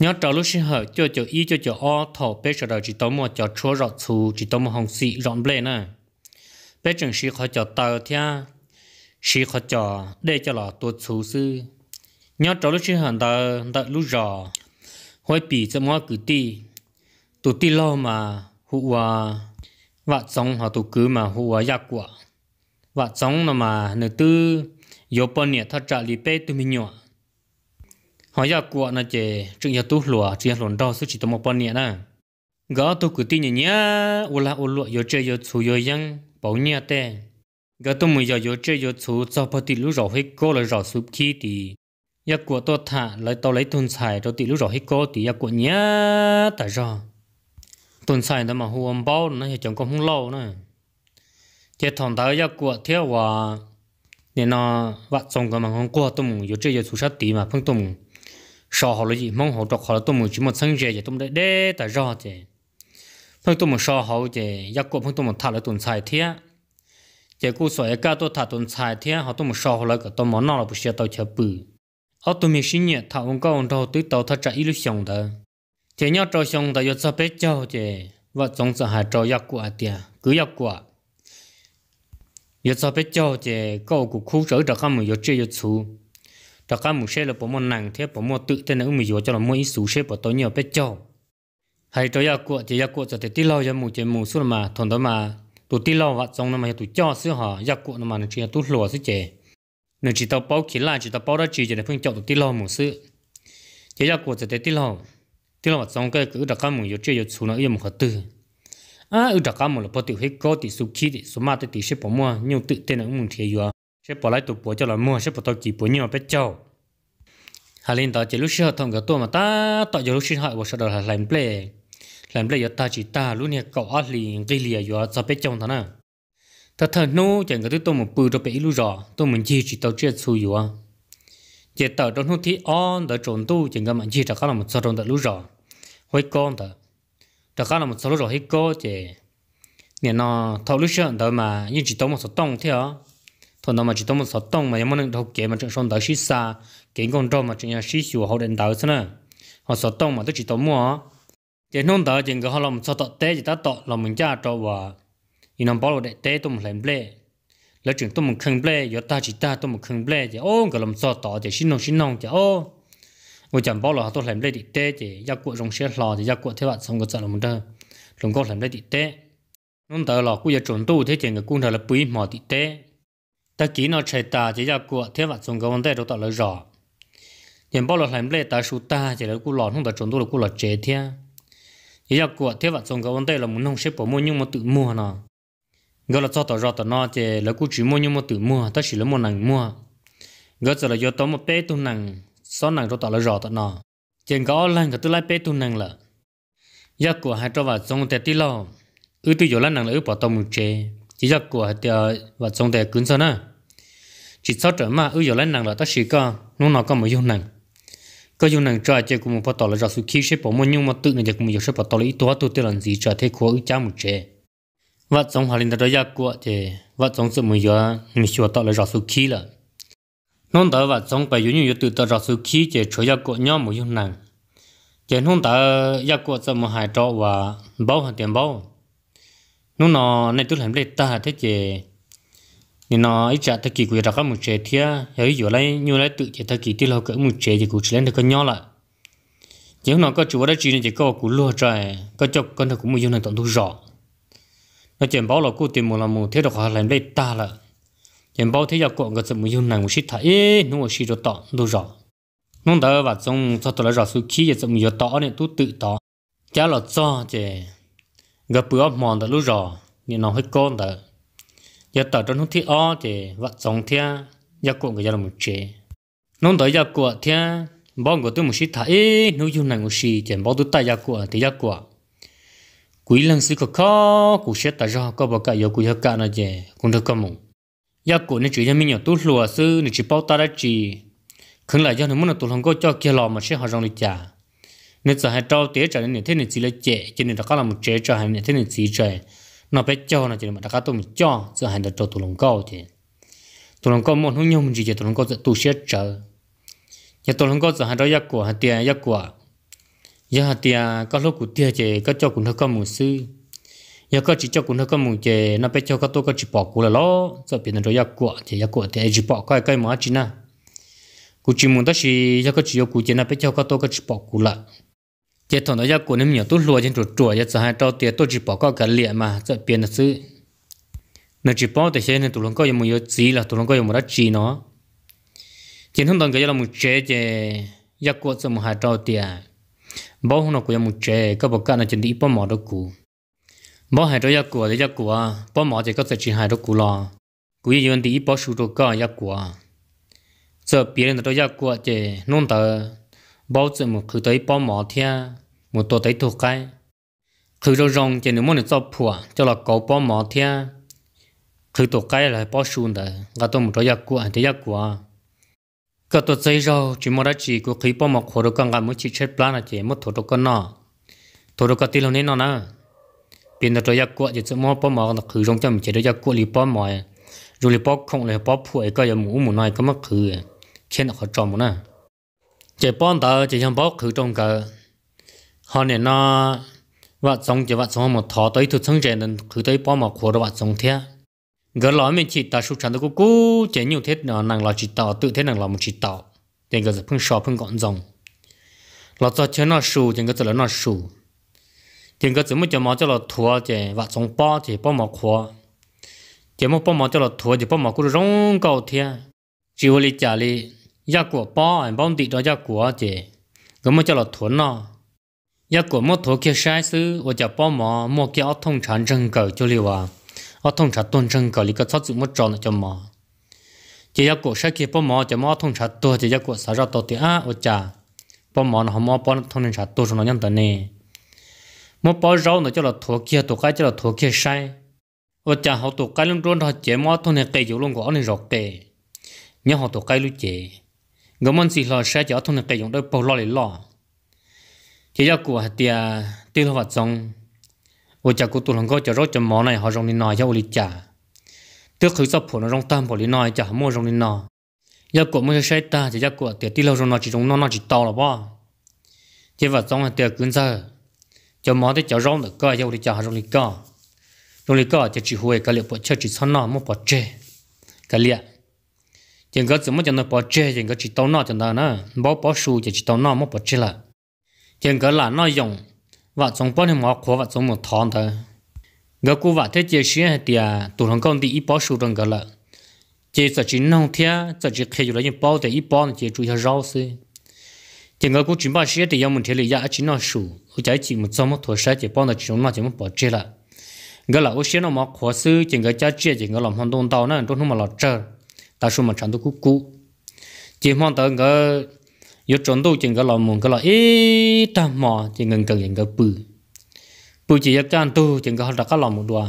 nhớ trò lúc sinh hở cho cho y cho cho o thổ bé cho đầu chỉ tóm một cho chúa rọ xù chỉ tóm một hồng xị rọn lên nè bé chừng sĩ khó cho tờ thia sĩ khó cho để cho lọ tuột chú sư nhớ trò lúc sinh hở tờ tờ lúc rọ hồi bị cho mọi cử ti tụ ti lo mà hụ hòa vạ sống họ tụ cứ mà hụ hòa giác quả vạ sống mà nữ tư yếu bọn nhẹ thật trả lý bê tụi mình nhỏ họ giờ của nó chè trứng giờ tu lúa trứng lúa đau suy chỉ tôm một bón nhẹ nè gõ tu cứ tin nhẹ u la u lúa giờ chơi giờ chú giờ yang bảo nhẹ tê gõ tu mày giờ giờ chơi giờ chú cho bao tiền lúa rồi hết cô là rồi súp khí đi. giờ của tôi thả lại tôi lấy tôn xài cho tiền lúa rồi hết cô thì giờ của nhẹ tại rồi Tôn xài đó mà hù ông bao nó giờ chẳng có không lâu nữa chế thằng đó giờ của theo hòa nên nó vặt xong cái mà không qua tôi mùng giờ chơi giờ chú sát tí mà không tôi mùng sợ họ lấy gì mong họ đọc họ là tôi muốn chỉ một sinh dễ vậy tôi đấy để tại rõ thế phong tôi muốn sợ họ vậy giác cô phong tôi muốn thả lại tuần xài thế chỉ cô sợ cái tôi thả tuần xài thế họ tôi muốn sợ họ lại cái tôi muốn nó là phải xe tàu bự họ tôi mới sinh nhật thả ông cao ông đầu tới tàu thật chạy ít xong đó thế nhau trò xong đó, do sao bé cháu vậy và trong sợ hai trò giác của tiệt cứ giác của giờ sao bé cháu vậy cậu cũng khu trở ra không mà giờ chơi giờ chơi đó các một xe là bỏ một nàng thế bỏ một tự thế nữa mình vừa cho là mỗi số xe bỏ tối nhiều bé cho hay cho gia cụ thì gia cụ cho thì tí lo cho mù chơi mù suốt mà thằng đó mà tụi tí lo vặt xong nó mà tụi cho sữa họ gia cụ nó mà nó chỉ là tụi lùa sữa chè nên chỉ tao báo khiến là chỉ tao báo đó chỉ nên phương chọn tụi tí lo một sữa chỉ gia cụ cho thì tí lo tí lo vặt xong cái cứ đặt các một vừa chơi vừa xuống nó yêu một hợp tư à ở đặt các một là bỏ tiểu hết có thì số khí tiểu số ma tiểu sẽ bỏ mua nhiều tự thế nữa mù chơi vừa sẽ bỏ lại tụ bỏ cho là mua sẽ bỏ tao chỉ bỏ nhiều bé châu hà linh đó chỉ lúc sinh hoạt thông cái tôi mà ta tạo giờ lúc sinh hoạt của sau đó là làm ple làm ple giờ ta chỉ ta lúc này cậu ăn liền gây lìa giờ sao bé châu thằng nào ta thằng nô chẳng có thứ tôi một bự cho bé lúc rõ tôi mình chỉ chỉ tao chết suy rồi chỉ tao trong lúc thi on đã trốn tu chẳng có mình chỉ đã có là một số trong đã lúc rõ hơi con đó đã có là một số lúc rõ hết con chỉ nè nó thâu lúc xưa đó mà nhưng chỉ tao một số tông thế thôi nào mà chỉ tông một sọt tông mà em muốn học kế mà chẳng xong tới xí xa kế con trâu mà chẳng nhà xí xíu hậu đến tới xí nè họ sọt tông mà tôi chỉ tông mua chỉ nông tới chỉ có họ làm sọt tọt té chỉ ta tọt làm mình cha cho và yên nằm bảo là để té tôi một lần ble lỡ chuyện tôi một bể, ble giờ ta chỉ ta tôi một bể, chỉ ô cái làm sọt tọt chỉ xin nông xin nông chỉ ô tôi chẳng bảo là tôi làm bể thì té chỉ giác cuộn trong xe lò thì giác cuộn thế bạn xong cái trận làm mình đâu chúng có làm ble để té nông tới là cũng giờ trốn tu thế chỉ người cũng thở là bùi mỏ thì té ta chỉ nó chạy ta chỉ ra của thế vật dùng cái vấn đề đó ta lấy rõ nhận bao lần làm lệ ta số ta chỉ là cú lọt không ta trốn tôi là cú lọt chết thế chỉ ra của thế vật dùng cái vấn đề là muốn không xếp bỏ mua nhưng mà tự mua nó người là cho ta rõ ta nói chỉ là cú chỉ mua nhưng mà tự mua ta chỉ là một nàng mua người gọi là do tao một bé tu nàng số nàng đó ta lấy rõ ta nó chỉ có lần cái tôi lấy bé tu nàng là giặc của hai trò vật dùng tẹt tí lo ư tôi giờ là nàng là ư bỏ tao một chế chỉ giặc của hai và dùng tẹt cứng sao nữa chỉ cho trở mà ưu giờ lấy năng là ta chỉ có nó nó có một dùng năng, có dùng năng cho chơi cùng một phát tỏ là rõ sự khi sẽ bỏ môn nhưng mà tự này giờ cùng một giờ sẽ bỏ tỏ là ít tố tôi làm gì cho thế của cha một chế. và trong hòa linh đó đối giác của trẻ và trong sự một giờ mình sửa tỏ là rõ sự khi là nông tớ và trong bài dùng nhiều từ tỏ rõ sự khi chơi chơi giác của nhau một dùng năng, trẻ nông tớ giác của trong một hai trọ và bao hàng tiền bao nó nó này tôi làm lấy ta thế chơi nên nó ít trả thời kỳ của ra các một chế thì ấy giờ lấy như lấy tự trẻ thời kỳ thì lâu cỡ một chế thì cũng chỉ lên được con nhỏ lại chỉ nó có chủ đó chỉ nên chỉ có cú lừa trời có cho con thằng cũng một dùng này tổn thu rõ nó chỉ bảo là cô tìm một là một thế được họ lành đây ta là chỉ bảo thế giờ cô có sự một dùng này một xí thấy nó một xí được tận thu rõ nó đỡ và trong sau đó là rõ sự khí giờ sự mua tỏ này tu tự tỏ chả là cho chỉ gặp bữa mòn đã lúa rõ nên nó hơi con đó giờ tới trong lúc thi o thì vợ chồng thia giờ cuộn cái giờ một chế nông tới giờ cuộn thia bao người tôi một xí thải nếu dùng này một xí thì bao tôi tay giờ cuộn thì giờ cuộn quý lần xí có khó cú sẽ tại do có bậc cả giờ cú giờ cả là gì cũng được cầm mùng giờ cuộn nên chỉ cho mình nhỏ tôi lùa sư nên chỉ bao ta đã chỉ không lại do nó muốn là tôi không có cho kia lò mà sẽ họ rong đi trả nên giờ hai trâu tía trả nên thế này chỉ là chế cho nên đã có là một chế cho hai nên thế này chỉ chế nó bé cho nó chỉ mà các cái mình cho giữa hai đứa tụi lòng cao thì tụi lòng câu muốn không nhung chỉ cho tụi lòng câu tụi sửa chờ giờ tụi lòng câu giờ hai đứa giác của hai tia giác của giờ hai tia có lúc của tia thì có cho cũng nó có mùi sư giờ có chỉ cho cũng nó có mùi thì nó bé cho các tôi có chỉ bỏ của là lo giờ biến thành đứa giác của thì giác của thì chỉ bỏ cái cái mà chỉ na cũng chỉ muốn đó là giờ có chỉ có cụ thì nó bé cho các tôi có chỉ bỏ của là chế thằng đó gia của nên nhiều tu luôn trên chuột chuột gia hai trâu tiền tôi chỉ bỏ có cả liệt mà giờ biến là chứ nó chỉ bỏ thì xem nên tụi nó có một gì là tụi nó có một đất gì nó chỉ thông thường cái là một chế chế gia của cho một hai trâu tiền bao hôm nào của một chế các bậc cao là chỉ đi bao mỏ đó cũ bao hai trâu gia của thì gia của bao mỏ thì các sẽ chỉ hai đó cũ lo cũ như vậy thì bao số đó cao gia của giờ biến là trâu gia của chế nông tờ bao giờ một cứ tới bao mỏ thì à? một tổ tới thuộc cái cứ rồi rong chỉ nếu muốn cho phù cho là có bao mỏ thì cứ à? thuộc cái là bao xuân đấy cả tôi một cái giặc của anh cái giặc của cả tôi xây rồi chỉ một chỉ của khi bao mỏ khổ được càng càng muốn chỉ chết plan là chỉ một thủ được con nọ thủ được cái tiêu này nó nè biến được cái giặc của chỉ mua bao mỏ là cứ rong cho mình chỉ được giặc của lì bao mỏ rồi lì bao không lì bao phù cái giờ mũ mũ này có mắc cứ khiến nó khó trồng nữa chỉ bọn tớ chỉ chẳng bóc khử trong cờ họ nên nó vợ sống chỉ vợ sống một thọ tới thực sống trẻ nên khử tới bọn mà khổ đó vợ sống thế gỡ lõi mình chỉ ta sụt chẳng tới cú chỉ nhiều thế nào nàng là chỉ tạo tự thế nàng là một chỉ tạo cái gỡ phun sọ phun gọn rồng là cho chơi nó sù chỉ gỡ cho nó sù chỉ cái chỉ mới cho máu cho là thua chỉ vợ sống bỏ chỉ bọn một khổ chỉ mới bọn mà cho là thua chỉ bọn mà cú rong cầu thế chỉ vô lý trả lý giá của bó anh bóng đi đó giá của chị có mới cho là thuần nọ, giá của mất thuốc kia sai sư và chả bó mỏ mua cái ô thông sản rừng cờ cho liều à ô thông sản tuần rừng cờ lý có thoát sự mất tròn cho mỏ chỉ giá của sai kia bó mỏ chả mỏ thông sản tua chỉ giá của xã ra tổ thì á và chả bó mà nó không mỏ bó thông sản tua cho nó nhân tận nè mua bó rau nó cho là thuốc kia tổ cái cho là thuốc kia sai và chả họ tổ cái luôn luôn họ chế mua thông này cây dụ luôn của anh rồi kề nhớ họ tổ cái luôn chế ngắm món gì lo sẽ cho thôn cái dùng đỡ bao lo lấy lo chỉ cho hạt tia tiêu lo vật trong ô cha cụ tụi lòng có cho rót cho món này họ rong đi nói cho ô lý trả Tước khứ sắp phụ nó rong tam bỏ lý nói chả mua rong đi nói giờ của mới sẽ ta chỉ giờ cụ tiệt tiêu lâu rồi nó chỉ trong nó nó chỉ to là bao chỉ vật trong hạt tiệt cứng giờ cho món thì cho rót được coi cho đi chả rong đi coi rong đi coi cho chỉ huề cái liệu bộ chơi chỉ săn nọ một bộ chơi cái liệu chẳng có gì mà chẳng nó bỏ chơi chẳng có chỉ tao nọ chẳng ta nữa bỏ bỏ su chẳng chỉ tao nọ mà bỏ chơi là chẳng có là nó dùng và trong bao nhiêu mà khó và trong một thon thôi gỡ cú và thế chơi xí thì à tụi thằng con thì ít bỏ su trong cái là chỉ sợ chỉ nông thia sợ chỉ khi rồi những bao thì ít bao chỉ chú cho rau xí chẳng có cú chỉ bao xí thì em mình thấy là giá chỉ nó su ở trái chỉ một trong một thổi sai chỉ bao là chỉ nó chỉ một bỏ chơi, là gỡ là ở xí nó mà khó xí chẳng có giá chê chẳng có làm hàng đông tao nữa tôi không mà lo chơi ta số mà chẳng đâu cú cú chỉ mong tới ngỡ yếu trốn đâu chỉ cái lòng mồm cái là ít ta mò chỉ ngừng cần cái bự bự chỉ yếu anh tu chỉ ngỡ học được cái lòng một đùa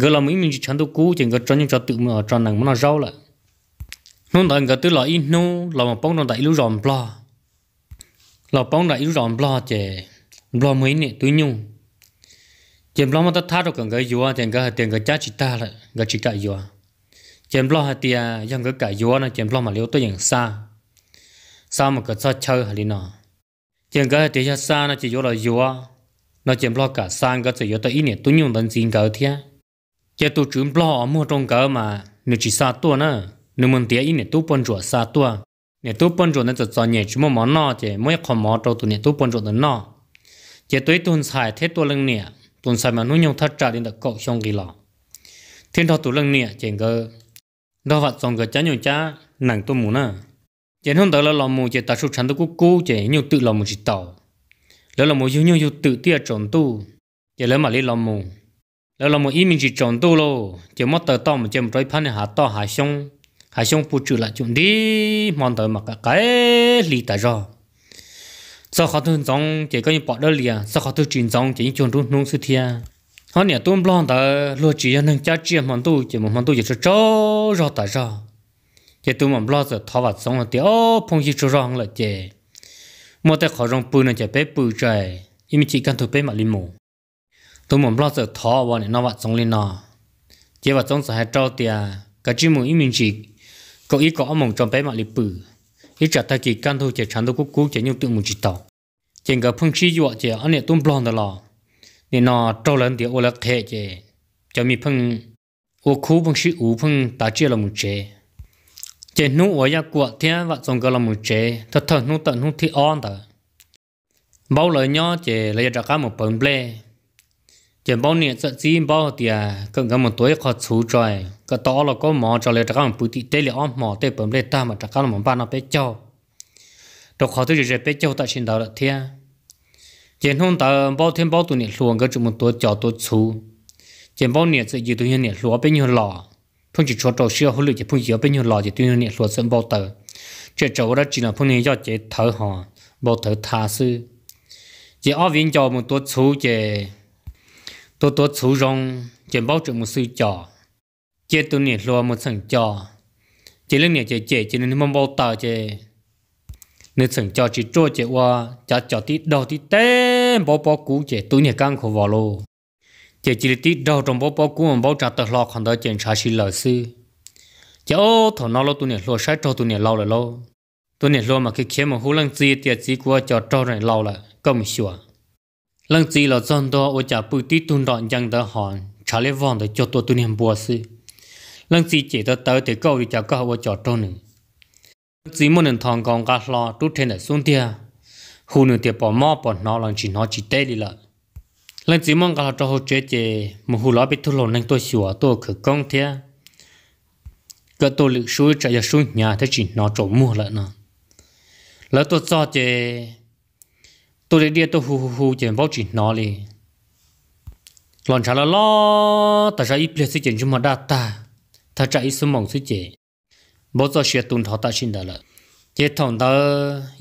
cái lòng mình mình chỉ chẳng được cú chỉ ngỡ trốn những trò tự mà tròn nặng mà nó rau lại nôn tới cái tới là ít nô là một bóng trong đại lũ ròm blo là bóng đại lũ ròm blo chè blo mấy nè túi nhung chỉ blo mà ta tháo được cần cái yếu chỉ ngỡ tiền cái giá chỉ ta lại ngỡ chỉ ta yếu chém lo hạt tia yang cái cả yếu nó chém lo mà liều tôi yang sa, sa mà cái sao chơi hả nó chém cái hạt tia sa nó chỉ yếu là yếu nó chém lo cả sa cái chỉ yếu tới ít nè tôi nhung đến xin cái thế chém tôi chém lo ở mua trong cái mà nếu chỉ sa tôi nữa nếu mình tia ít nè tôi bận rộn sa tôi nè tôi bận rộn nó chỉ cho nhẹ chỉ mua món nọ chứ, mua không món đâu tôi nè tôi bận rộn đến nọ chỉ tôi tuần xài thế tôi lưng nè tuần xài mà nuôi nhung thắt trả đến được cậu xong cái lọ thiên thọ tôi lưng nè chém cái đó vật xong cái chả nhiều cha nàng tôi muốn à chỉ không tới là làm mù chỉ ta số chăn tôi cũng cố chỉ nhiều tự làm mù chỉ tàu lỡ mù một nhiều nhiều tự tiệt trộn tu chỉ lấy mà lấy làm mù, lỡ làm một ý mình chỉ trộn tu lo chỉ mất tới tao mà chỉ một trái phan hạ to hạ xong hạ xong phụ trợ lại chuẩn đi mòn tới mà cả cái lì tại rồi sau khó thương giống chỉ có những bọn đó liền sau khó thương truyền giống chỉ những chuyện luôn luôn sự thiệt họ nhà tôi blon ta lo chỉ nâng cha chia mòn tu chỉ mòn tu chỉ cho cho rõ ta rõ chỉ tôi mòn blon giờ thọ vật sống thì ô phong chỉ cho rõ là chỉ một tay khó rong bự nên chỉ bé bự trời im chỉ cần thu bé mà lim mù tôi mòn blon giờ thọ vật này nó vật sống lên nó chỉ vật sống sẽ cho tiền cả chỉ mù im chỉ cậu ý có mong trong bé mà lim bự ít trả ta chỉ cần thu chỉ chán đâu cú cú chỉ nhung tự mù chỉ tàu chỉ cả phong chỉ dọa chỉ anh này tôi blon đó là 你那招人的我来开的，叫你碰我苦碰是无碰打劫了木劫，这侬我要过天话中个了木劫，他他侬等侬提安的，包了鸟这来要找干么本来，这包你这金包的，跟干么多一块粗拽，个到了个毛找来找干不的，得了安毛得本来打么找干么办那别叫，都好多就是别叫他先到了天。简通到包天包多年，罗个这么多脚多粗，简包年子一多年年罗被你老，碰起车找需要后头就碰要被你老就多年年罗真包到，这走了只能碰你要这头哈，包头踏实，这二 viên 脚么多粗这，多多粗绒，简包这么睡觉，这多年罗么成脚，这两年这这这两年么包到这。nên sẵn cho chỉ trôi chạy qua chả cho tí đầu tí té bỏ bỏ cú chạy túi nhà căng khổ vào lô chạy chỉ tí đầu trong bỏ bỏ cú mà bỏ trả tờ lọ còn đỡ chạy trả xí lỡ sư chạy ô thổ nó lô túi nhà lô sát trâu túi nhà lâu lại lô túi nhà lô mà cái khiến mà hú lăng gì tiệt chỉ của cho trâu này lâu lại công sửa lăng gì là dân đó ở chả bự tí tuôn đoạn giang đỡ hòn trả lấy vòng để cho tôi túi nhà bùa sư lăng gì chạy tới tới thì câu thì chả câu ô cho trâu nữa chỉ muốn nên thằng con cá lo trút trên để xuống tia hù nửa tia bỏ mò bỏ nó làm chỉ nó chỉ tê đi lại lần chỉ mong cá cho hồ chế chế một hù lói bị thu lồn nên tôi sửa tôi khử công thế cái tôi lực suối chạy ra suối nhà thế chỉ nó trộm mua lại nó lỡ tôi cho chế tôi để đi tôi hù hù hù chế bao chỉ nó đi Lần chả là lo tại sao ít lệ sự chuyện chúng mà đa ta ta chạy xuống mỏng sự chuyện bố cho xe tùn thọ ta xin đó là chế thằng đó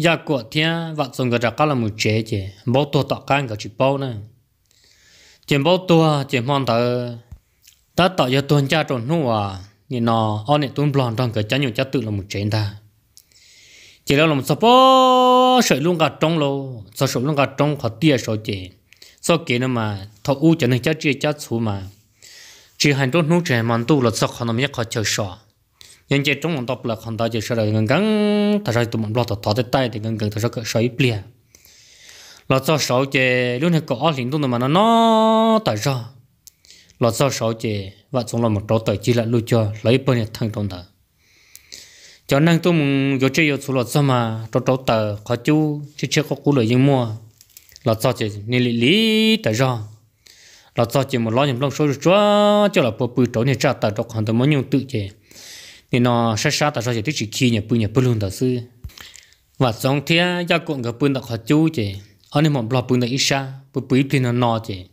ya của thiên vợ chồng người ta cả là một chế chế bố tôi tạo can cả chụp bao nè chế bố tôi chế mong đó ta tạo cho tuần cha trộn nu à như nó anh này tuần blond trong cái chả nhiều chả tự là một chế ta chế đó là một số bố sợi luôn cả trong lô sợ sợi luôn cả trong khó tiếc số chế sau kia nữa mà thọ u cho nên chả chia chả số mà chỉ hành trộn nu chế mang tu là sợ khó nó mới khó chơi sọ nhân chế trong một đọc là còn đó chỉ sợ là gần gần ta sợ tụi mình lo tao tao tới tay thì gần gần ta sợ sợ ít bia lo cho sợ chế luôn hết có liền tụi mà nó nó tại sao lo cho sợ chế và chúng là một đó tới chỉ là lưu cho lấy bên này thằng trong đó cho nên tụi mình vô chơi vô số lo cho mà trong đó tờ khó chú chứ chơi có cú lời nhưng mua lo cho chế nên lý lý tại sao lo cho chế một lo nhầm lo số chúa cho là bộ bự trốn này trả tờ cho hàng tụi mình nhung tự chế nên nó sát sát tại sao chỉ tích chỉ khi nhà bự nhà bự luôn đó sư và trong thế gia cộng cái bự đặc họ chú chị Anh em mầm lo bự đặc ít xa bự bự thì nó nọ chị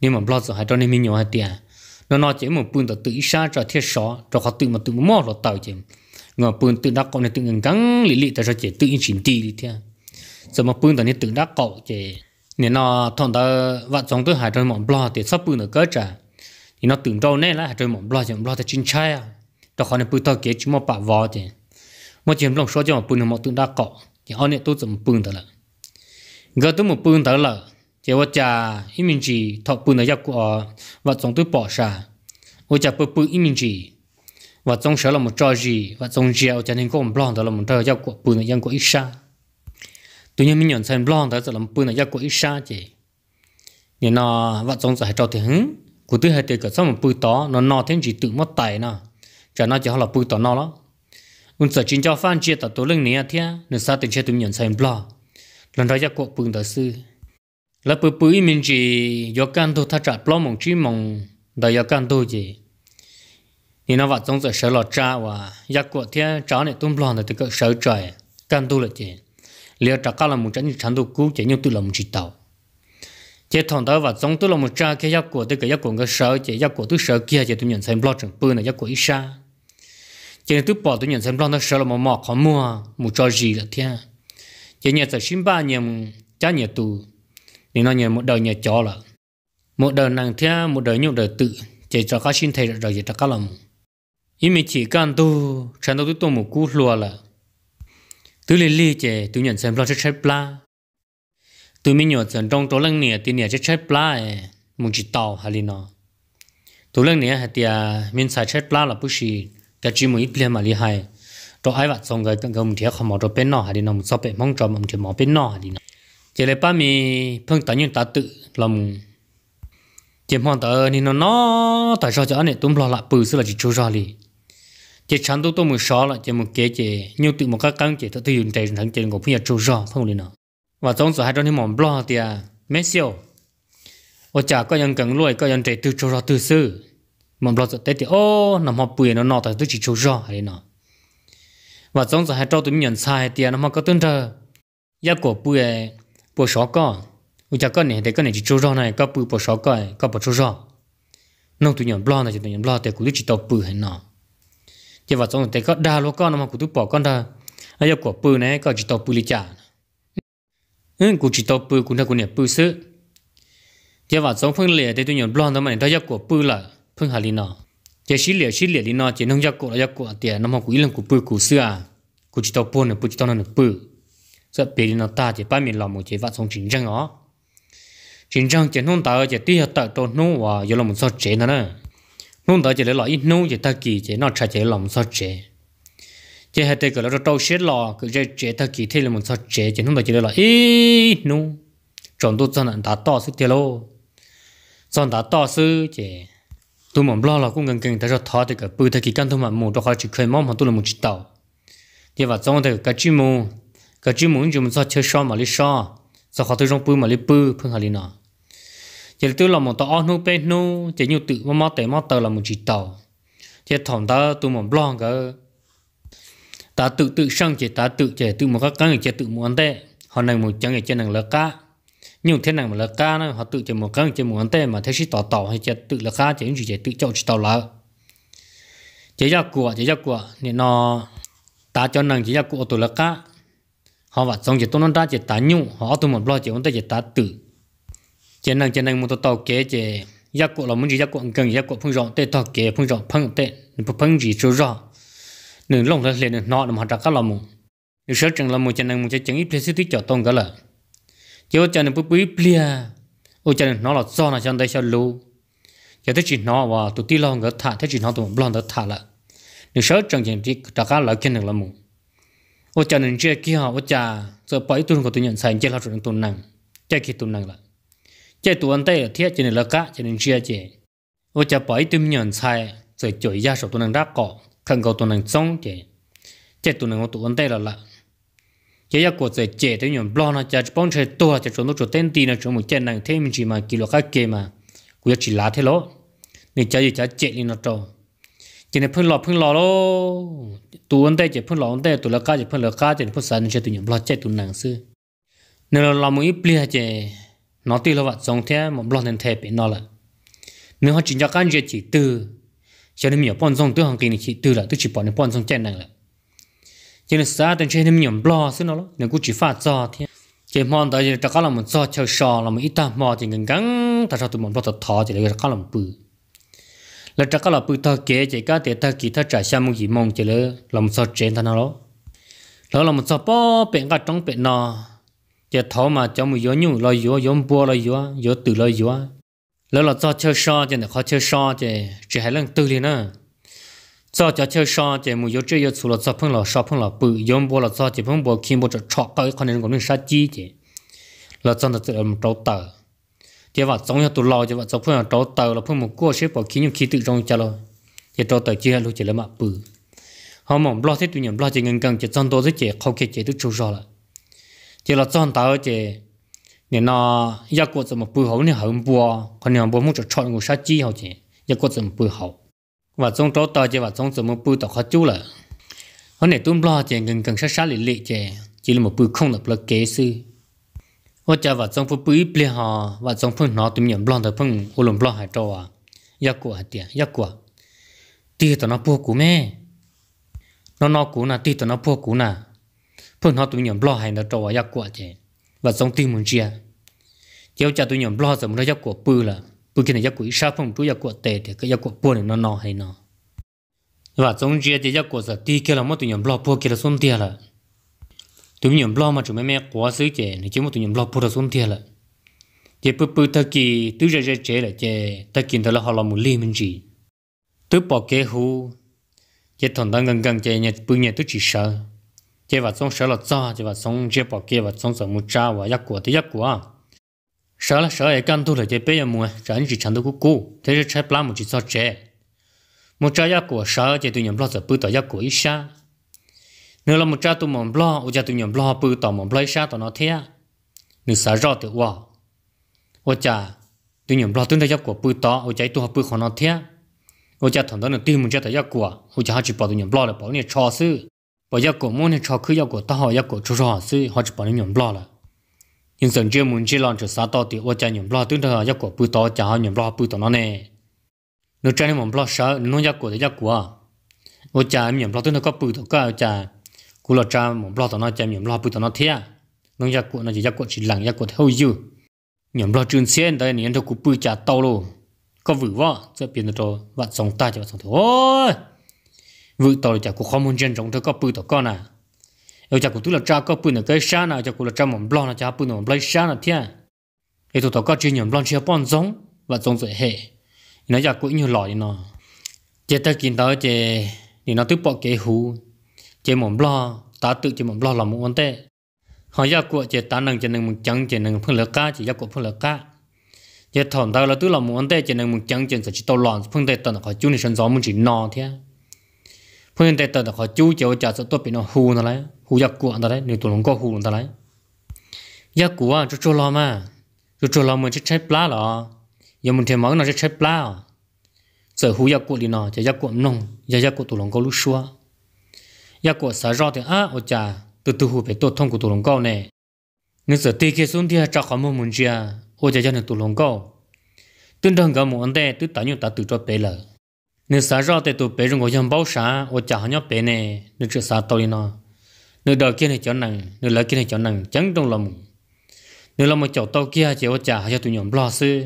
nên mầm lo rồi hai trong năm mình nhiều hai tiền nó nọ chỉ một bự đặc tự ít xa cho thiết sọ cho họ tự mà tự mò lo tàu chị ngờ bự tự đặc cộng này tự ngừng cắn lì lì tại sao chị tự in chỉnh tì đi thế giờ mà bự đặc này tự đặc cộng chị nên nó thằng ta vợ chồng tôi hai trong một lo thì sắp bự đặc cỡ trả thì nó tưởng đâu nè là hai trong một lo thì mầm lo thì chính trai à đó khó nên bự to kế chúng mà bả vò thì một chuyện lòng số cho mà bự nó một tụi đã cọ thì họ nên tôi dùng bự đó là giờ tôi một bự đó là chỉ ว่าจะอิมินจีทอปืนระยะกว่าวัดจงตัวปอชาว่าจะปืนปืนอิมินจีวัดจงเสือเราหมดจอจีวัดจงเจียวจะเห็นก็มันบล้องแต่เราหมดเธอระยะกว่าปืนระยะกว่าอีชาตัวนี้มีหย่อนเส้นบล้องแต่จะลำปืนระยะกว่าอีชาจีเนี่ยนอวัดจงจะให้จอถึงกูตัวให้เด็กก็สมปืนต่อนอนนอเท่งจีตื่นมาไต่นะ cho nó chỉ họ là bùi tỏ nó đó un sợ chính cho phan chia tỏ tổ lưng nia à thia nên sao tình chơi tụi nhận sai blo lần đó giác cuộc bùi tỏ sư là bự bùi mình chỉ do căn thu thắt chặt blo mong chi mong đời do can thu gì nên nó vặt trong giờ sợ lọt cha và giác cuộc thia cháu này tụi blo này từ cỡ sợ trời căn thu là gì liệu trả cá là một trận chăn thu cứu chỉ nhau tụi là một chỉ tàu chế thằng đó và giống tôi là một cha cái giác của tôi cái giác của người sợ chế giác của tôi sợ kia chế tôi nhận xem blog chẳng bự là giác của ít sa cho nên tôi bỏ tôi nhận xem lon đó sợ là một mỏ khó mua một trò gì là thế cho nhà sợ xin ba nhà cha nhà tù nên nó nhà một đời nhà chó là một đời nàng thế một đời nhậu đời tự chỉ cho các xin thầy rồi chỉ cho các làm ý mình chỉ cần tu chẳng đâu tôi tu một cú lùa là tôi lên li chỉ tôi nhận xem lon chết chết pla tôi mới nhớ rằng trong chỗ lăng nè thì nè chết chết pla một chỉ tàu hay là nó tôi lăng nè thì à mình xài chết pla là bút gì cái chỉ mới biết mà lý hay cho ai vặt xong cái cái mình thiệt không mà cho bên nọ hay đi nằm sắp bên mong cho mình thiệt mà bên nọ hay đi nọ chỉ là ba mi phong tự nhiên ta tự làm chỉ mong tớ thì nó nó tại sao cho anh ấy tụm lo lại bự xí là chỉ chú ra đi cái chán tôi tôi mình xóa là chỉ mình kế chỉ nhiều tự một cái căng chế tự dùng chạy thằng chỉ của phía chú ra không đi nào, và trong số hai trong thì mong lo thì à mấy siêu ở chả có nhân cần lui có nhân chạy tự chú ra tự xưa mà bây giờ thì ô nằm học bùi nó nọ thì tôi chỉ chú rõ hay nọ và trong giờ hai trâu tôi nhận sai thì nó mà có tương trợ giá của bùi bùi sáu con bây giờ con này thì con này chỉ chú rõ này có bùi bùi sáu con có bùi chú rõ nông tôi nhận blog này thì tôi nhận blog thì cũng chỉ tàu bùi hay nọ thì và trong giờ thì có đa lúa con mà cũng tôi bỏ con ra giá của bùi này có chỉ tàu bùi lý trả ừ cũng chỉ tàu bùi cũng là cũng nhận bùi sứ thì và trong phương lệ thì tôi nhận blog đó mà nó giá của bùi là phương hà linh nó chỉ xí liệt xí liệt linh nó chỉ nông gia cụ là gia cụ tiền nó mà cụ ý lần cụ bự cụ xưa à, cụ chỉ tao buồn này cụ chỉ tao nó bự sợ bể lý ta chỉ ba mình làm một chỉ vắt xong chính trang ó chính trang chỉ nông tạo chỉ tiếc tạo đồ nô à, và giờ làm sao chế nữa nè nông tạo chỉ lấy loại ít nô chỉ ta kỳ chỉ nó trả chỉ làm sao số chế chỉ hai tay cái là trâu xé lò cứ chế chế ta kỳ thế là sao số chế chỉ nông tạo chỉ lấy loại ít nô chọn đồ cho nạn đã to sức tiêu lô chọn đã to sức chế tôi mong lo là cũng gần gần tới cho thọ thì cái bự thì cái căn thôi mà mua cho khỏi chỉ khơi mong mà tôi là một chỉ tàu thì và trong thì cái chữ mua cái chữ mua chúng mình sao chơi sao mà lấy sao sao khỏi tôi trong bự mà lấy bự phương hà lý nào thì tôi là một tàu ăn nô bé nô chỉ nhiều tự mà mót tệ mót tờ là một chỉ tàu thì thằng ta tôi mong lo cái ta tự tự sang chỉ ta tự chỉ tự một cái cái chỉ tự muốn tệ họ này một chẳng cái chỉ năng lực cả nhưng thế này mà là ca nó họ tự chơi một cân chơi một ăn tê mà thế chỉ tỏ tỏ hay chơi tự là ca chỉ chỉ chỉ tự chọn chỉ tỏ là chỉ ra của chỉ ra của nên nó ta cho rằng chỉ ra của tự là ca họ vặt xong chỉ tôi nó ra chỉ ta nhung họ tôi một lo chỉ muốn ta chỉ ta tự chỉ năng chỉ năng một tàu kế chỉ ra của là muốn gì ra của cần ra của phong rộng tê tỏ kế phong rộng phong tê phong gì cho rõ nên lòng thật liền nó mà họ ra các là mù nếu sợ rằng là một chỉ năng một chỉ chẳng ít thế sẽ tự chọn tông cả là chứ cho nên bự bự bia ô cho nên nó là do là cho đây cho lù giờ thấy chỉ nó và tụt ti lòng ngỡ thả thấy chỉ nó tụt lo ngỡ thả là nếu sợ chẳng chẳng thì đã cá lợi kia được là mù ô cho nên chưa kia ô cha sợ bảy tuần có tụi nhận sai chơi là tụi tụi năng chơi khi tụi năng là chơi tụi anh tây ở thiết cho nên là cả cho nên chơi chơi ô cha bảy tuần nhận sai giờ chơi gia số tụi năng đáp cọ khăn cầu tụi năng sống chơi chơi tụi năng tụi anh tây là lạ chế ya cuộc chơi chế tới nhom nó cha bong chơi to cha chúng nó chỗ tên tin là chỗ một chân nàng thêm chỉ mà kilo khác kia mà cứ chỉ lá thế lo nên cha gì cha chế đi nó trâu chỉ nên phun lọ phun lọ lô tụi anh đây chỉ phun lọ anh đây tụi là cá chỉ phun là cá chỉ phun sắn chơi tụ nhom blon chơi tụi nàng sư nên là làm một ít bia chế nó tuy là vật giống thế mà blon nên thế bị nó là nếu họ chỉ cho cái gì chỉ từ cho nên mình ở bọn giống tôi hàng kia này chỉ từ là tôi chỉ bỏ nên bọn giống chân nàng là cho nên sao tên chơi nên nhầm lo xí nó lắm nên cũng chỉ phá cho thế chỉ mong tới chỉ có là một do chơi sò là một ít ta mò chỉ gần gắn ta sao tụi mình bắt đầu thò chỉ là có là bự là chắc có là bự ta kế chỉ có để ta kỳ ta trả xem một gì mong chỉ là là một do trên ta nó đó đó là một do bỏ bẹn cả trong bẹn nọ chỉ thò mà cho một yếu nhung lo yếu yếu bua lo yếu yếu từ lo yếu đó là do chơi sò là khó liền cho cho chơi sang chỉ muốn yêu chơi yêu xù là cho phong là sao phong là bự yêu bò là cho chỉ phong bò khi bò cho chọc cái con này cũng nên sát chi chỉ là cho nó tự làm trâu tờ chỉ vào trong nhà tụ lo chỉ vào trong phong là trâu tờ là phong một cua xếp bò khi nhưng khi tự trong cho lo chỉ trâu tờ chia luôn chỉ là mà bự họ mong lo thế tụi nhầm lo chỉ ngần gần chỉ trong đó rất chỉ khâu kia chỉ tự trâu rồi là chỉ là trong tờ chỉ nên nó gia quốc chỉ một bự hậu nên hậu bò còn nhà bò muốn cho chọn người sát chi hậu chỉ gia quốc chỉ một bự hậu và trong chỗ ta chỉ và trong số một bự to khó chú là hôm nay tụm lo chỉ gần gần sát sát lì lì chứ chỉ là một bự không lập là kế sư và cha và trong phụ bự ít lì họ và trong phương nó tụm nhận lo thì phương ô lùm lo hai trâu à yak của hạt tiền yak của tia tao nó bùa cú mẹ nó nó cú nà tia tao nó bùa cú nà phương nó tụm nhận lo hai nó trâu à yak của chứ và trong tim muốn chia chiếu cha tụm nhận lo rồi nó yak của bự là 不可能一个沙风主要过带的，个一个不能那脑海呢。và trong chia thì chắc có sẽ đi kia là mất tụi nhầm lo po kia tiền là tụi nhầm lo mà chúng mẹ mẹ quá xứ chè này chỉ một tụi nhầm lo po là tiền là chỉ bự bự ta kỳ tứ ra ra chế là chè ta kỳ ta là họ là một li mình gì tứ bỏ kế hu chỉ thằng đang gần gần nhà bự nhà tứ chỉ sợ chè và trong sợ là cho chè và trong chè bỏ kia và trong sợ một cha và chắc của thì chắc của à? sợ là sợ ai căn tu là chơi bây giờ mua chẳng chỉ chẳng đâu cũng cũ thế là chơi plan một chỉ sao trẻ một trái giác của sợ chơi tụi nhầm lo sợ bự tỏ giác của ít xa nếu là một trái tụi mầm lo ở trái tụi nhầm lo bự tỏ mầm lo ít xa tỏ nó thế nếu sợ rõ thì wow ở trái tụi nhầm lo tụi giác của bự tỏ ở trái tụi họ bự khó nó thế ở trái thằng đó nó tìm một trái tụi giác của ở trái họ chỉ bỏ tụi nhầm lo là bỏ này cho sư bỏ giác của muốn này cho cứ giác của ta họ giác của cho rõ sư họ chỉ bỏ này nhầm lo là nhưng dần chưa muốn chỉ làm cho sao to thì ô cha nhầm lo tương thời giác của bùi to cha nhầm lo bùi to nó nè nó trên nhầm lo sợ nó giác của thì giác của ô cha em nhầm lo tương thời có bùi to có ô cha cú lo cha nhầm lo to nó cha nhầm lo bùi to nó thế à? nó giác của nó chỉ giác của chỉ lằng giác của thôi dư nhầm lo trường xuyên đây nên thôi cú bùi cha to luôn có vử vợ sẽ biến được rồi vạn sống ta chỉ vạn sống thôi ôi vợ to là chả có khó muốn chân trong thôi có bùi to con à yêu chả cụ tu là cha có bùn là cái sa na chả cụ là cha mỏng blon là cha bùn mỏng blay sa na thiên yêu tụi tao có chuyện nhổn blon chia bọn giống và giống dễ hệ nó chả cụ như lỏi nó chế ta kiến đó chế thì nó tức bỏ cái hú chế mỏng blon ta tự chế mỏng blon là một vấn đề họ gia cụ chế ta nâng chế nâng một trắng chế nâng phương lửa cá chế gia cụ phương lửa cá chế thòn tao là tức là một vấn đề chế nâng một trắng chế sẽ chỉ tao lòn phương tây tao là chú này sân gió muốn chỉ nò thế phương tây tao là chú chế ở chợ sẽ tốt bị nó hù nó lấy hù giặc của anh ta đấy nếu tụi nó có hù anh ta đấy giặc của cho cho lo mà cho cho lo mình chết chết plá đó giờ mình thêm máu nó chết chết plá giờ hù giặc của đi nó giờ giặc của nông giờ giặc của tụi nó có lúc xua giặc của sợ rõ thì á ở chả từ từ hù phải tốt thông của tụi nó có này nên giờ tê kia xuống thì cho khó mua mình chia ô giờ cho nên tụi nó có tương đương cả một anh ta tự tạo nhiều tạo tự cho bé lợ nên sợ rõ thì tụi bé rồi ngồi trong bao sáng ở chả nhau bé này nên chưa sợ tôi nó nửa đầu kia này chọn nặng nửa lỡ kia này chọn nặng chẳng trong lòng nửa lòng mà chọn tao kia chỉ có trả cho tụi nhóm lo sư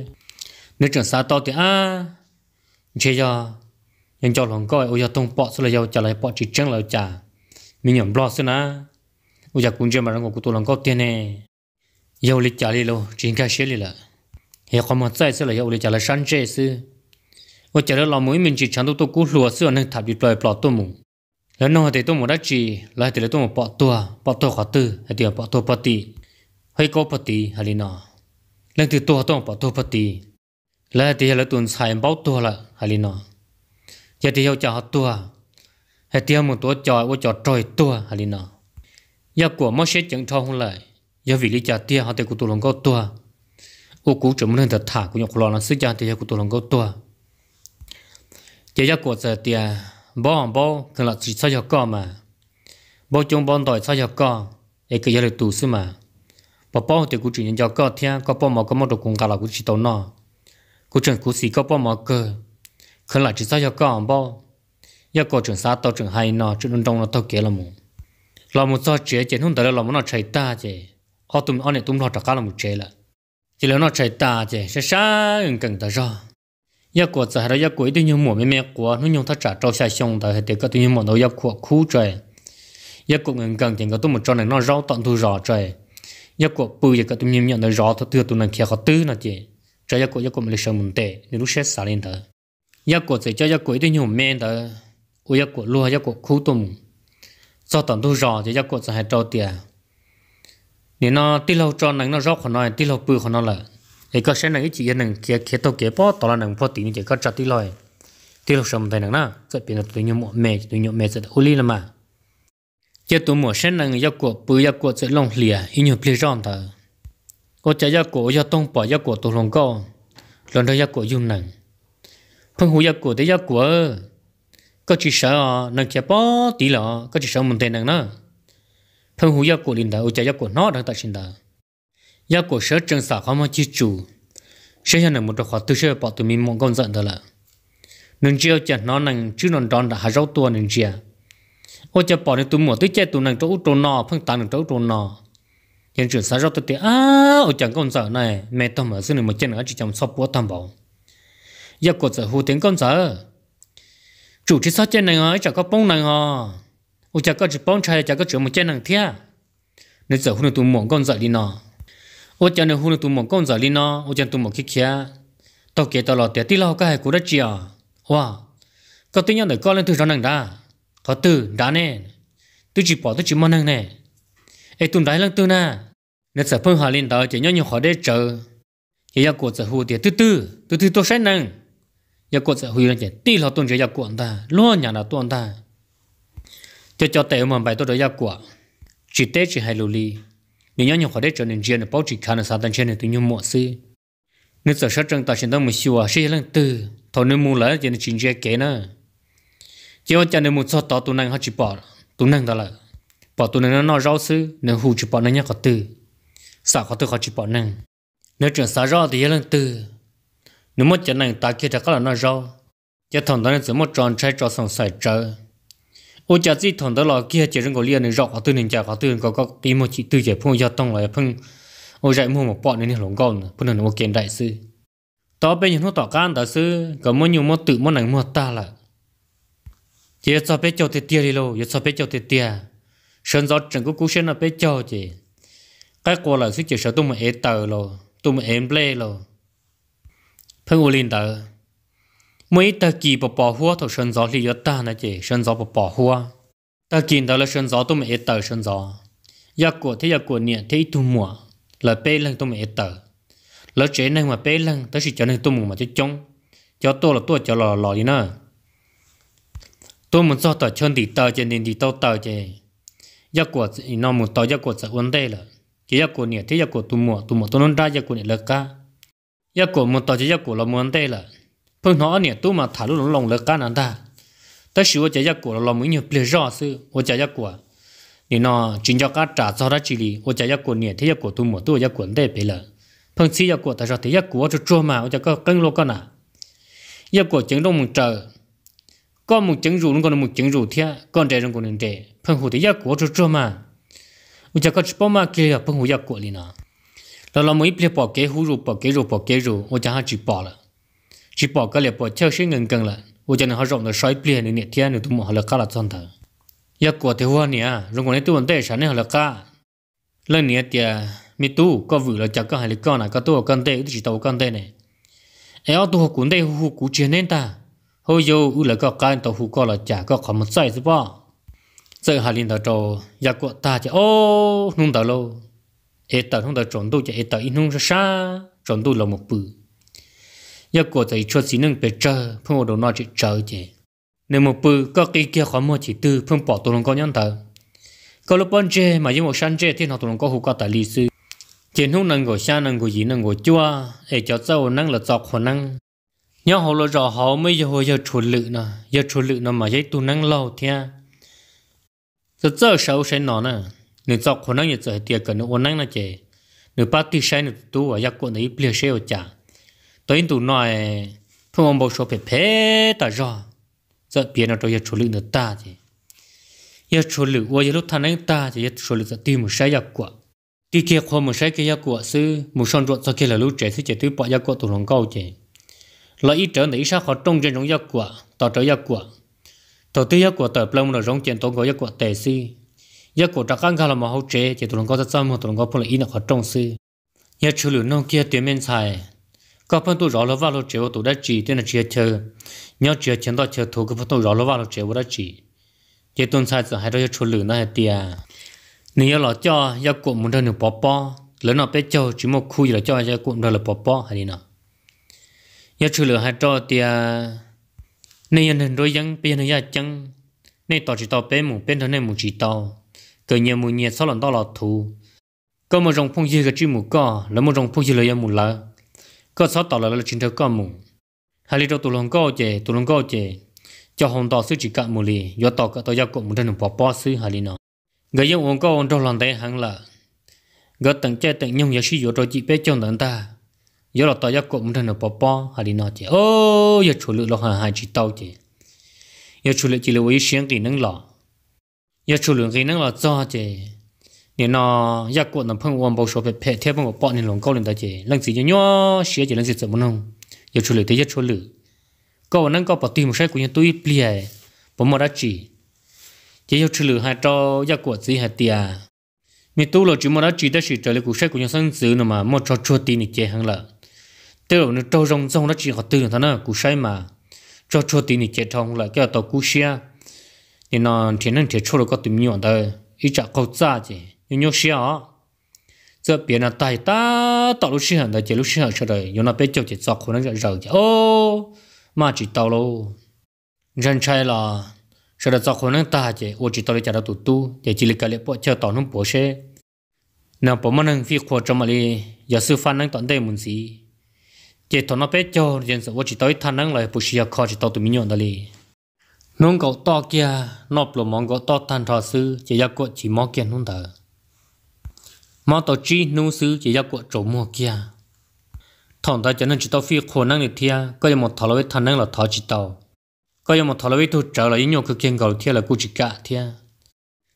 nửa trường xa tao thì à chế cho nhưng cho lòng coi ôi cho tông bọ sư là giàu trả lại bọ chỉ chẳng là trả mình nhóm lo sư na ôi cho cũng chưa mà đang ngồi của tụi lòng có tiền này giàu lịch trả đi lo chính cái xe đi là hiện còn mà chạy sư là giàu lịch trả lại sáng chế sư ôi trả lại lòng mỗi mình chỉ chẳng đâu tôi cú lùa sư anh thà bị bời bỏ tôi mùng แล้วน้องเดี๋ยวตัวมันได้จีแล้วเดี๋ยวตัวมันปอตัวปอตัวขอตื้อเดี๋ยวปอตัวปอตีให้ก็ปอตีฮะลีนอเรื่องที่ตัวต้องปอตัวปอตีแล้วเดี๋ยวเราตุนใส่เบ้าตัวละฮะลีนอจะเดี๋ยวจะหาตัวให้เดี๋ยวมันตัวจอยว่าจอดจอยตัวฮะลีนอยากกลัวไม่เช็ดจังทองเลยอย่าวิลิจาเตี้ยหาแต่กูตัวลงก็ตัวอุกูจะมันเรื่องแต่ถากูอยากลองนะซื้อจานเตี้ยกูตัวลงก็ตัวจะอยากกลัวเสียเตี้ย bỏ bỏ thằng là chỉ sao cho con mà bỏ chúng bỏ đòi sao cho con ấy cái giờ được tù xí mà bỏ bỏ thì cũng chỉ nhận cho con thiên có bỏ mà có một đồ công cả là cũng chỉ tàu nọ cũng chẳng cũng xí có bỏ mà cơ khi là chỉ sao cho con bỏ giờ có trường sao tàu trường hay nọ trường đông nó tàu kia là mù là một sao chế chế không tới là một nó chạy ta chế họ tụm anh này tụm họ trả cả là một chế là chỉ là nó chạy ta chế sẽ sáng cần tới rồi 一个子还是一个一定要摸面面过，你用它炸照下胸的，还得个对你摸到一块苦着。一个人刚点个都没找人，那绕当都绕着。一个不一个对面面的绕，它都都能看好对那点。这一个一个没得什么的，你都写啥领的？一个子叫一个一定要面的，我一个路一个苦动，找当都绕，这一个子还找点。你那地老找人那绕可能，地老不可能了。ไอ้ก็เช่นนั้นอีจีนึงเกี่ยเกี่ยตัวเกี่ยป้อตอนนั้นพอตีนี่เกี่ยก็จัดที่ลอยที่เราชมแต่นั้นนะก็เป็นตัวนี้หมดเมย์ตัวนี้เมย์จะอุลีละมาเจ้าตัวหมดเช่นนั้นยากกว่าปืนยากกว่าจะลงเหลี่ยอีหนุ่มเปลี่ยนจอมเถอะก็จะยากกว่ายากต้องปล่อยยากกว่าตัวลงก็ลงได้ยากกว่ายุ่งนั่งเพิ่งหูยากกว่าได้ยากกว่าก็จีเสานั่งเกี่ยป้อตีละก็จีเสามันแต่นั้นนะเพิ่งหูยากกว่าลินดาอุจจายากกว่าน้อทั้งตัดสินดา ya của sớ chân xả khó mà chi chủ sớ nhà này một đợt khóa tư sớ bảo tụi mình một con giận thôi là nên chiều chặt nó nằng chứ non đòn đã hạ rau tua nên chia ô chặt bỏ nên tụi mùa tới chết tụi nàng chỗ trốn nọ phăng tán nàng chỗ trốn nọ hiện trường xả rau tụi tị á ô chẳng con giận này mẹ tao mở xưa này một chân nữa chỉ trong sắp búa tam bảo ya của giận hù tiếng con giận chủ chỉ sát chân này ngay chả có bông này ho ô chả có chỉ bông chay chả có chữ một chân nàng thia nên giờ hôm nay tụi mùa con giận đi nọ ô chân nó hôn tụ một con giờ linh nó ô chân tụ một cái kia tao kể tao lọt tiếc tí lao cái hai cú đất chi à, wow có tin nhau để con lên từ trong nàng đã có từ đã nè tôi chỉ bỏ tôi chỉ mong nàng nè ê tụng đại lăng tư na nên sợ phương hòa lên đó chỉ nhau nhiều khó để chờ chỉ yêu cột sợ hù tiếc tư tư tư tư tôi sẽ năng. yêu cột sợ hù lên chỉ tí lao tuần chỉ yêu cột ta luôn nhà nào tuần ta cho cho tệ mà bài tôi đã yêu cột chỉ tết chỉ hai lù li 你要你活得着能见的保持看的啥东西呢？对你没事。你做啥正大现在没修啊？谁能得？他你没来就能直接给呢？结果讲你没做到，都能好去报，都能得了。报都能拿绕死，能护去报能也好得，啥好得好去报能。你整啥绕的也能得，你没讲能打开的，可能那绕。一通到你怎么装车装上赛车？我家自己同的了，给他家人个里人绕个对人家个对人个个比莫去对着碰要动来碰，我在莫莫抱人家龙高呢，不能我见大事。到别人到干大事，个莫牛莫 tự 莫能莫大了。也做别叫的爹哩喽，也做别叫的爹，现在整个故事那别叫的，该过了是介绍都没挨到喽，都没挨不来喽，碰我领导。mấy ta kỳ bỏ bỏ hua thầu sơn gió thì yết ta nè chị sơn gió bỏ bỏ hua ta kỳ đó là sơn gió tôi mà yết tờ sơn gió ya dạ của thế ya dạ của niệm thế tu mùa là bê lăng tôi mà yết tờ lỡ chế năng mà bê lăng ta chỉ cho nên tôi mù mà chứ chống cho tôi là tôi cho lò lò đi nữa tôi muốn do tờ chân thì tờ trên nền thì tao tờ chè ya dạ của nó muốn tờ ya của sợ vấn đề là chỉ ya của niệm thế ya của tu mùa tu mùa tôi nói ra ya của niệm là cả, ya của muốn tờ chỉ ya của là muốn đề là phần nó nè tôi mà thả luôn lòng lực cá nản ta ta sửa chạy ra của lòng mới nhiều bề rõ sự ô chạy ra của nè nó chính cho cá trả cho ra chỉ lì ô chạy ra của nè thế ra của tu một tu ra của đây bề lợ phần xí ra của ta cho thế ra của cho chua mà ô chạy cân lô con à ra của chứng đông một trời con một chứng rủ còn một chứng rủ thế con trẻ trong còn trẻ phần hồ thế ra của cho chua mà ô chạy có bao mà kia phần hồ ra của lì nó lòng mới bề bỏ kế hú rủ bỏ kế rủ bỏ kế rủ ô chạy hai chỉ bỏ lợ chỉ bỏ cái liệp bỏ theo sinh ngừng cần lại u chân họ rộng được xoay plei nên nhiệt thiên được tụm họ là cá là chân thở ya của thế hoa nè rồi còn cái tuần tết sản này họ là cá lần nè tiệt mi tu có vừa là chắc có hai lít con này có tu con tê chỉ tàu con tê này Ai ở tu cũng đây hu cú chiến nên ta hồi giờ u là có cái tàu hu có là chả có khó một sai chứ bao giờ hà linh tàu trâu ya của ta chỉ ô nung tàu lâu ai tàu nung tàu trốn tu chỉ ai tàu in nung ra xa trốn tu là một bự giờ cổ thầy cho xí nâng bề chờ phương hồ đồ nó chỉ chờ chứ nếu một bự có cái kia khó mua chỉ tư phương bỏ tụi lòng có nhẫn thở có lúc bọn chê mà dùng một săn chê thì nó tụi lòng có hủ có tại lý sư trên hút nâng của xa nâng của gì nâng của chua để cho sâu nâng là dọc của nâng nhớ hồ lo rõ họ mới giờ hồi giờ chuẩn lự nè giờ chuẩn lự nó mà giấy tụi nâng lâu thế giờ giờ sáu sẽ nó nè nếu dọc của nâng giờ tiệt cần nó ôn nâng là chê nếu ba tí sai nữa tu ở giặc của này bịa sẽ ở chả tới tụ nói thua ông bầu số phải phê ta rõ giờ biến nó tôi chỗ lực nữa ta chứ, giờ chỗ lực qua giờ lúc thằng anh ta thì giờ chỗ lực giờ tìm một sai giặc quả tuy kia khoa một sai kia giặc quả sư một son ruột sau kia là lúc trẻ sư trẻ tứ bỏ giặc quả tụ lòng câu chứ, lợi ý trở nảy sao khó trông trên giống giặc quả tỏ trở giặc quả tỏ tư giặc quả tờ plông là giống trên tốn có giặc quả tệ sư giặc quả trắc ăn khá là mà hậu trẻ chỉ tụ lòng câu rất xăm tụ lòng câu phụ là ý nó khó trông sư giờ chỗ lực nó kia tuyệt miên xài có phần tụ rõ lo vào lo chịu tụ đã chỉ tên là chia chờ nhau chia chén đó chờ thủ có phần tụ rõ lo vào lo chịu đã chỉ chế tuần sai giờ hai đôi chua lử nó hai tia nếu lo cho yêu cuộn một đơn được bỏ bỏ lớn nó bé châu chỉ một khu gì là cho yêu cuộn đơn là bỏ bỏ hay gì nào yêu chua lử hai cho tia nếu nhân hình đôi dân bây giờ nó chăng nếu tỏ chỉ tỏ bé mù bên thân này mù chỉ tỏ cái nhiều mù nhà sau lần đó là thu, có một dòng phong dư cái chữ mù cỏ là một dòng phong dư là yêu mù lợ có sáu tàu là là chính thức có mù hai lít tụ lông có chè tụ lông có chè cho hồng tàu sư chỉ cả mù lì do tạo cả tạo gia cộng một thân bỏ bỏ sư hai lít nó gây giống ông có ông trong lòng tay hắn là gỡ tận che tận nhung giả sĩ dỗ cho chị bé chồng tận ta do là tàu gia cộng một thân bỏ bỏ hai lít nó chè ô giờ chủ lực lo hàng hai chỉ tàu chè giờ chủ lực chỉ là với xiên kỳ nâng lọ giờ chủ lực kỳ nâng lọ cho chè nên nó giác cuộc nó phong quan bao số về phe theo phong bọn nên lòng câu lên tới chỉ lần gì nhỏ xé chỉ lần gì muốn không giờ 处理 tới giờ 处理 có năng có bảo tùy một sai của những tôi bịa bảo mà đã chỉ chỉ chú giờ 处理 hai trò giác cuộc gì hai tia mình tu là chỉ mà đã chỉ đã chỉ trở lại cuộc sai của nhà sinh sự nó mà một trò chua tin thì chơi hàng lợ tiêu nó trâu rong rong nó chỉ học tư thằng nó cuộc sai mà trò chua tin thì chơi thông là cái tàu cú xe nên nó thiên năng thiệt chua là có tiền nhiều tới ít chả câu ra chứ 有鸟屎啊！这边呢，大大到路西行的，这路西行说的，有那边就去找可能就绕去哦，马知道喽，人才啦，说的找可能大些，我知道的家的嘟嘟，也只里个里不叫到弄博士，那不么能飞过这么哩，也是反正当代问题，这到那边叫人是，我知道他能来不需要考虑到对面样的哩。侬搞到家，那不忙搞到谈啥事，这要搞寂寞见侬的。mà tổ chi nô sư chỉ ra của chỗ mua kia thằng ta cho nên chỉ tao phi khổ năng được thia có giờ một thằng lấy thằng năng là thằng chỉ tao có giờ một thằng lấy thu trở lại nhiều cực kiên cầu thia là cú chỉ cả thia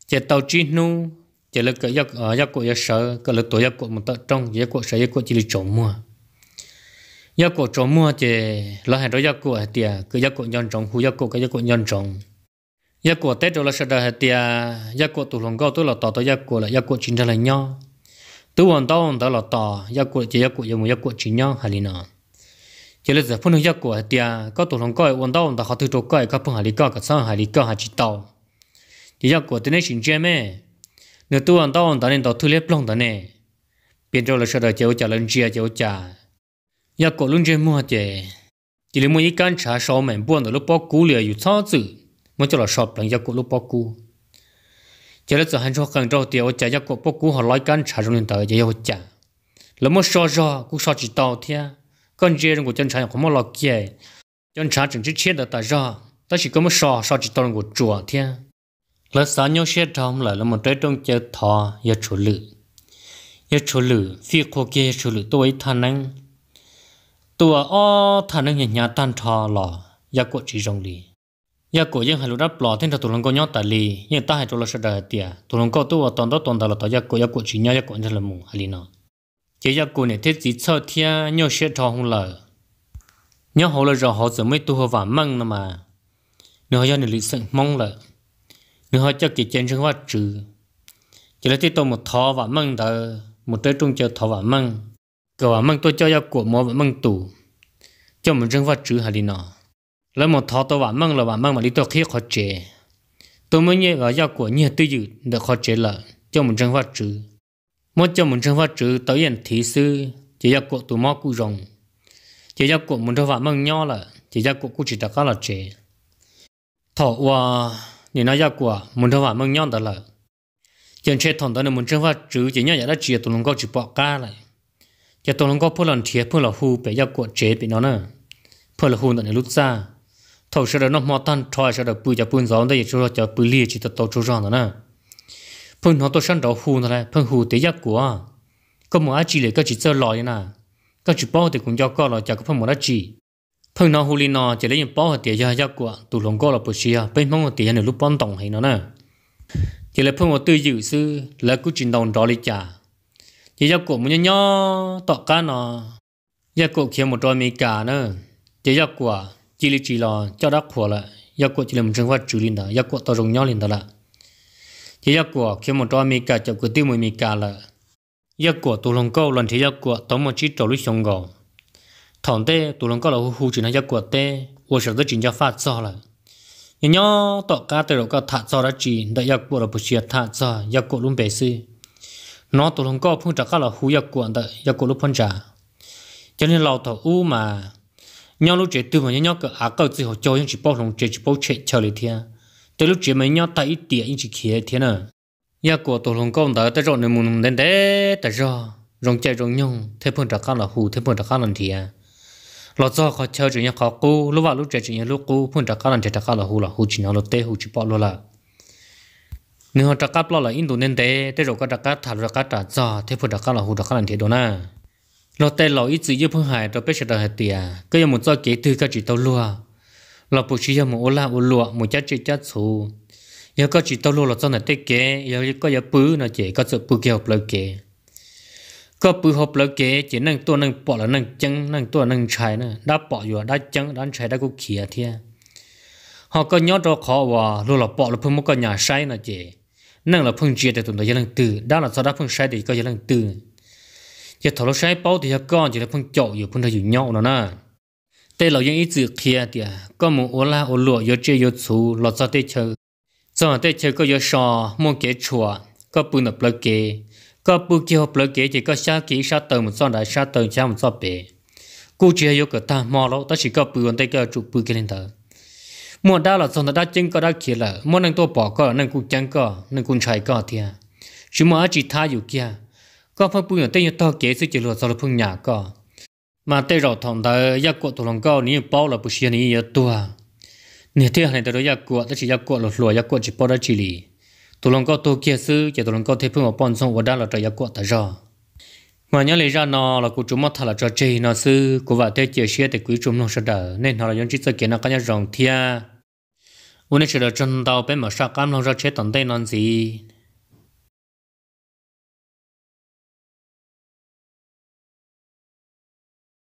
chỉ tao chi nô chỉ là cái giấc ở giấc của giấc sợ cái là tổ giấc của một tập trong giấc của sợ giấc của chỉ là chỗ mua giấc của chỗ mua chỉ là hàng đó giấc của thia cái giấc của nhân trọng khu giấc của cái giấc của nhân trọng giấc của tết rồi là sợ đời thia giấc của tụ lòng cao tôi là tao tao giấc của là giấc của chính ra là nhau tu hoàn tao đó là tò ya cụ chỉ ya cụ ya mu ya cụ chỉ nhau hà li nọ chỉ là giờ phun hướng ya cụ thì có tổ lòng coi hoàn tao đó họ tự trộn coi các phun hà li coi các sang hà li coi hà chỉ tao chỉ ya cụ thì nên xin chơi mẹ nếu tu hoàn tao đó nên tao thu liếp lòng đó nè biến cho là sợ đời chéo chả lên chia chéo chả ya cụ luôn chơi mua chè chỉ là mua ít can trà sau mình buồn đó lúc bao cú liền อยู่ sao chứ mới cho là shop lần ya cụ lúc bao cú giờ lúc giờ hắn cho cần trâu tiêu chả cho cô bố cú họ lấy cán trả trong lên tới giờ chả lỡ mất so so cú so chỉ tàu thia con dê của chân trái không mất lọ kia chân trái chẳng chỉ chết được tại do ta chỉ có mất so so chỉ tàu của chùa thia lỡ sáng nhau xe trong lại là một trái trong chơi thò giờ chủ lự giờ chủ lự phi khô kia chủ lự tôi thằng năng tôi ở thằng năng nhà nhà tan thò lò giờ cô chỉ rong lì ya ko yang halu ra plo ten ta tulong ko nyota li nhưng ta ha to la sha da tia tulong ko tu wa ton do ton da la ta ya ko ya ko chi nya ya ko nda la mu ali no che ya ko ne te chi cho thia nyo she tho hu la nyo ho la ra ho zo mai tu ho va mang na ma nyo ya này lịch sen mong la nyo ha cha ki chen chang wa chư chỉ là ti to một thọ và mang da một trái trung cho thọ và mang cờ và mang tôi cho ya của mò và mang tủ cho mình sinh va chữ hà li nọ แล้วมันทอตัวว่ามั่งละว่ามั่งมาลิตัวเขี้ยขอเจตัวมันเนี่ยว่ายากกว่าเนี่ยตัวอยู่เด็กขอเจละเจ้ามันจังว่าจือมันเจ้ามันจังว่าจือตัวยันทีซื้อจะยากกว่าตัวมอกูรองจะยากกว่ามันทว่ามั่งย่อละจะยากกว่ากูจิตตะก้าละเจทอว่าเนี่ยน่ายากกว่ามันทว่ามั่งย่อตละจนเช็ดถอนตัวเนี่ยมันจังว่าจือจะเนี่ยอยากได้เจียตัวลงก็จิปอกก้าเลยจะตัวลงก็พูดหลันเทียพูดหลันฮูไปยากกว่าเจไปเนาะเนอะพูดหลันฮูตัวเนี่ยลุกซ่า thầu sẽ nó mò tan trọi sẽ được bùi cho bùn gió đây cho cho bùi lia chỉ tao cho đó nè phần nó tôi sẵn đầu hù nè phần hù tới giấc của có một chỉ lệ cái chỉ chơi lòi nè có chỉ bao thì cũng cho có là cho có phần một chỉ phần nó hù li nó chỉ lấy những bao thì giác giấc của tụ lòng có là bùi xia à, bên mong thì nó lúc bắn tổng hay nó nè chỉ lấy phần một tư dự sư là cứ chuyển đồng đó lý trả chỉ giấc của một nhỏ nhỏ tọt cá nó giấc của khi một đôi mi cả nữa chỉ giấc của chỉ là chỉ là cho đắc của là yak của chỉ là một trường hợp trừ linh đó yak của tao dùng nhau linh đó là chỉ yak của khi một trò mi cả cho cái tiêu mười mi cả là yak của tụ lòng câu lần thì yak của tao một chỉ trò lúc xong gò thằng tê tụ lòng câu là hù chỉ là yak của tê vô sở tới chính cho phát cho là nhưng nhớ tọt cá tê rồi cá thả cho đã chỉ đợi yak của là bớt chia thả cho yak của luôn bể sư nó tụ lòng câu phun trả cá là hù yak của đợi yak của lúc phun trả cho nên lầu thầu u mà nhau lúc chế tư mà nhau cái á câu chỉ họ cho những chỉ bao lòng chế chỉ bao chế chờ lấy thiên tới lúc chế mấy nhau tại ít tiền những chỉ kia thiên à nhà của tổ lòng công đó tới rồi nên muốn đến đấy tới rồi rong chơi rong nhung thế phần đặc khác là hù thế phần đặc khác là thiên lọt do khó chơi chỉ nhau khó cú lúc vào lúc chế chỉ nhau lúc cú phần đặc khác là chế đặc khác là hù là hù chỉ nhau lúc tê hù chỉ bao lô là nếu họ đặc khác lo là in đồ nên đấy tới rồi các đặc khác thà đặc khác trả do thế phần đặc khác là hù đặc khác là thiên đó na เราแต่เราอีจีเยอะพิงหายเราเป็นชาวเตียก็ยังมุ่งจ้อเกตือก็จีตตลัวเราปุชิยังมุ่งอุลาอุลัวมุ่งจัดจีจัดสูยังก็จีตตลัวเราจ้อหน่ะเตเก๋ยังก็ยังปื้อนะเจก็จะปื้อเกี่ยวเปล่าเก๋ก็ปื้อหอบเปล่าเก๋เจนั่งตัวนั่งปอดแล้วนั่งจังนั่งตัวนั่งชายนะได้ปอดอยู่ได้จังได้ชายได้กุเขียเทียเขาก็ย้อนเราขอว่าลูกเราปอดเราเพิ่งมุกก็หยาใช้นะเจนั่งเราเพิ่งเจียแต่ตัวเรายังนั่งตื่นได้เราจะได้เพิ่งใช้เด็กก็ยังนั่งตื่น giờ thầu sai bao thì giờ con chỉ là phong chậu giờ phong thời giờ nhậu nữa nè tê lão yên ít chữ kia thì à, con muốn ôn la ôn lụa giờ chơi giờ chú lọt ra tê chơi giờ tê chơi có giờ sò mua kế chùa có bùn nộp lơ kế có bùn kia hộp lơ kế thì có xa kế xa tờ một son đại xa tờ xa một son bể cô chơi giờ có ta mò lâu ta chỉ có bùn tê có chụp bùn kia lên thở mua đa là son đã chân có đã kia là mua năng tôi bỏ có năng cũng chân có năng cũng chạy có thì à. chỉ mua chỉ kia có phải bây giờ tên tôi kể sự chỉ là sau là phun nhà cả mà tên rồi thằng đó giác quật thằng cao ní bao là bút xí ní giờ tua nè thế này tôi giác quật chỉ giác quật là lúa giác quật chỉ bao đó chỉ lì thằng cao tôi kia sự chỉ thằng cao thấy phun ở bọn sông ở đó là trời giác quật ta rồi mà nhớ lấy ra nó là cụ chúng mất thật là cho chơi nó sư cụ vợ thế chia sẻ để quý chúng nó sợ đỡ nên họ là những chiếc xe kia nó có nhau rồng thia ôn nên sẽ đỡ chân tàu bên mà sao cam nó ra chết tận tay non gì